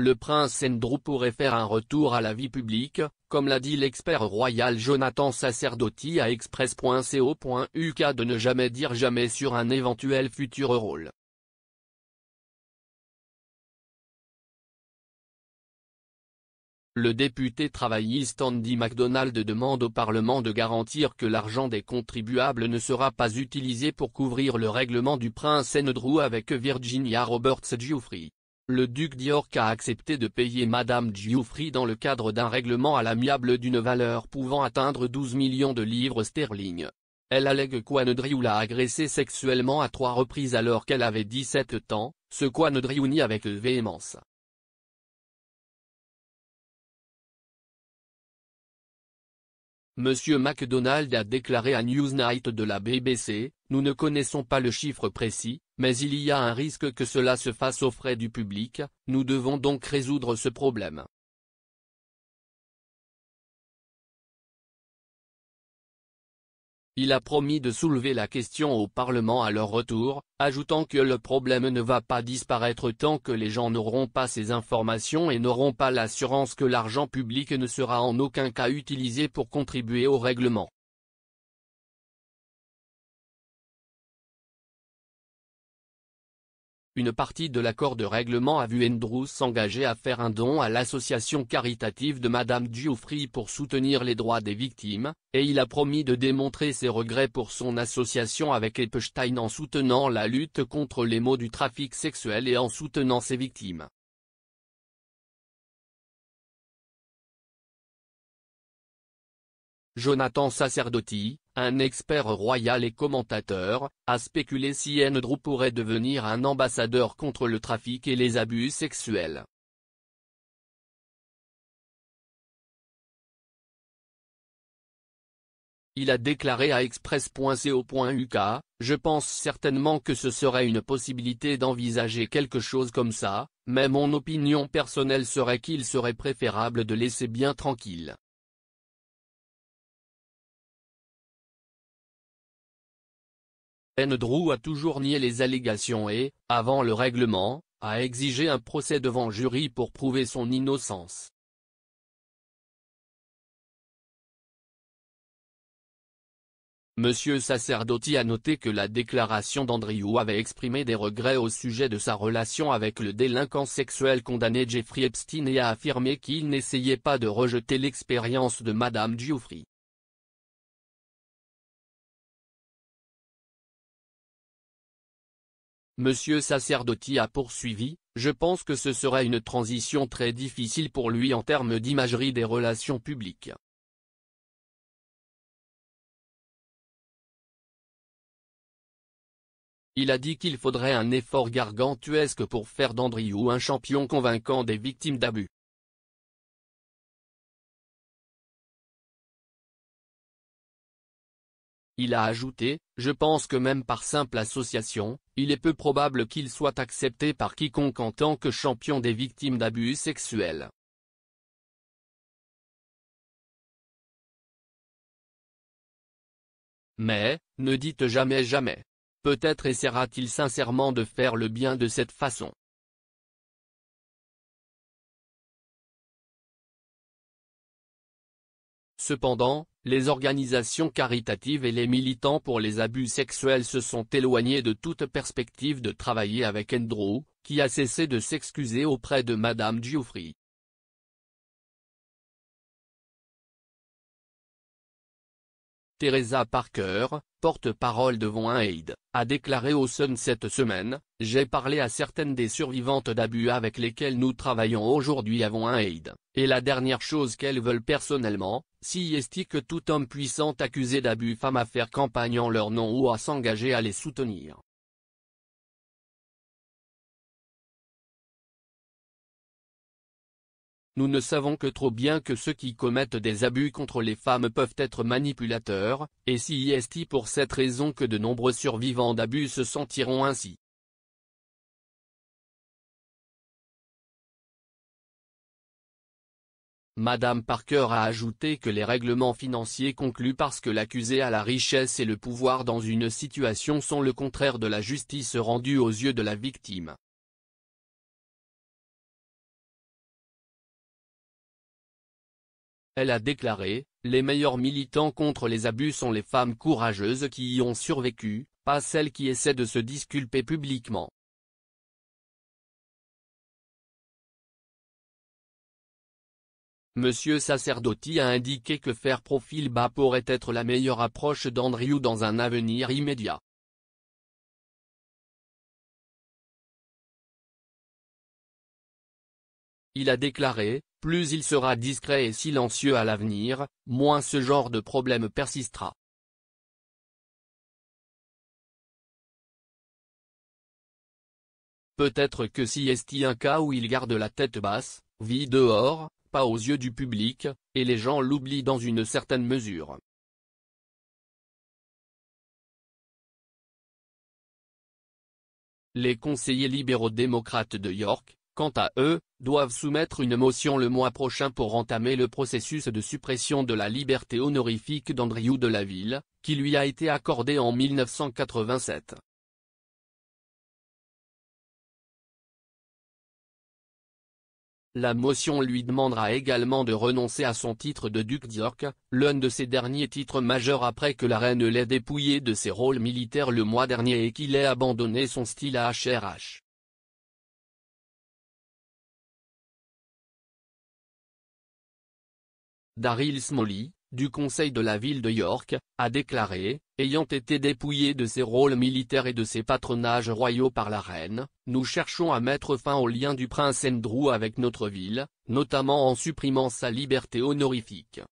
le prince Andrew pourrait faire un retour à la vie publique, comme l'a dit l'expert royal Jonathan Sacerdoti à express.co.uk de ne jamais dire jamais sur un éventuel futur rôle. Le député travailliste Andy MacDonald demande au Parlement de garantir que l'argent des contribuables ne sera pas utilisé pour couvrir le règlement du prince Andrew avec Virginia Roberts Giuffrey le duc d'York a accepté de payer Madame Giuffry dans le cadre d'un règlement à l'amiable d'une valeur pouvant atteindre 12 millions de livres sterling. Elle allègue qu'Ouanedriou l'a agressée sexuellement à trois reprises alors qu'elle avait 17 ans, ce qu'Ouanedriou nie avec véhémence. Monsieur MacDonald a déclaré à Newsnight de la BBC, nous ne connaissons pas le chiffre précis, mais il y a un risque que cela se fasse aux frais du public, nous devons donc résoudre ce problème. Il a promis de soulever la question au Parlement à leur retour, ajoutant que le problème ne va pas disparaître tant que les gens n'auront pas ces informations et n'auront pas l'assurance que l'argent public ne sera en aucun cas utilisé pour contribuer au règlement. Une partie de l'accord de règlement a vu Andrews s'engager à faire un don à l'association caritative de Madame Giuffry pour soutenir les droits des victimes, et il a promis de démontrer ses regrets pour son association avec Epstein en soutenant la lutte contre les maux du trafic sexuel et en soutenant ses victimes. Jonathan Sacerdoti, un expert royal et commentateur, a spéculé si Andrew pourrait devenir un ambassadeur contre le trafic et les abus sexuels. Il a déclaré à express.co.uk, je pense certainement que ce serait une possibilité d'envisager quelque chose comme ça, mais mon opinion personnelle serait qu'il serait préférable de laisser bien tranquille. Drew a toujours nié les allégations et, avant le règlement, a exigé un procès devant jury pour prouver son innocence. Monsieur Sacerdoti a noté que la déclaration d'Andrew avait exprimé des regrets au sujet de sa relation avec le délinquant sexuel condamné Jeffrey Epstein et a affirmé qu'il n'essayait pas de rejeter l'expérience de Madame Giuffrey. Monsieur Sacerdoti a poursuivi, je pense que ce sera une transition très difficile pour lui en termes d'imagerie des relations publiques. Il a dit qu'il faudrait un effort gargantuesque pour faire d'Andriou un champion convaincant des victimes d'abus. Il a ajouté, je pense que même par simple association, il est peu probable qu'il soit accepté par quiconque en tant que champion des victimes d'abus sexuels. Mais, ne dites jamais jamais. Peut-être essaiera-t-il sincèrement de faire le bien de cette façon. Cependant, les organisations caritatives et les militants pour les abus sexuels se sont éloignés de toute perspective de travailler avec Andrew, qui a cessé de s'excuser auprès de Madame Giuffry. Teresa Parker, porte-parole de Von Aid, a déclaré au Sun cette semaine, « J'ai parlé à certaines des survivantes d'abus avec lesquelles nous travaillons aujourd'hui à Von Aid, et la dernière chose qu'elles veulent personnellement, si est que tout homme puissant accusé d'abus femme à faire campagne en leur nom ou à s'engager à les soutenir. Nous ne savons que trop bien que ceux qui commettent des abus contre les femmes peuvent être manipulateurs, et si est pour cette raison que de nombreux survivants d'abus se sentiront ainsi. Madame Parker a ajouté que les règlements financiers conclus parce que l'accusé a la richesse et le pouvoir dans une situation sont le contraire de la justice rendue aux yeux de la victime. Elle a déclaré, Les meilleurs militants contre les abus sont les femmes courageuses qui y ont survécu, pas celles qui essaient de se disculper publiquement. Monsieur Sacerdoti a indiqué que faire profil bas pourrait être la meilleure approche d'Andrew dans un avenir immédiat. Il a déclaré, plus il sera discret et silencieux à l'avenir, moins ce genre de problème persistera. Peut-être que si est un cas où il garde la tête basse, vit dehors, pas aux yeux du public, et les gens l'oublient dans une certaine mesure. Les conseillers libéraux démocrates de York, quant à eux, doivent soumettre une motion le mois prochain pour entamer le processus de suppression de la liberté honorifique d'Andriou de la ville, qui lui a été accordée en 1987. La motion lui demandera également de renoncer à son titre de duc d'York, l'un de ses derniers titres majeurs après que la reine l'ait dépouillé de ses rôles militaires le mois dernier et qu'il ait abandonné son style à HRH. Daryl Smalley, du conseil de la ville de York, a déclaré, ayant été dépouillé de ses rôles militaires et de ses patronages royaux par la reine, nous cherchons à mettre fin au lien du prince Andrew avec notre ville, notamment en supprimant sa liberté honorifique.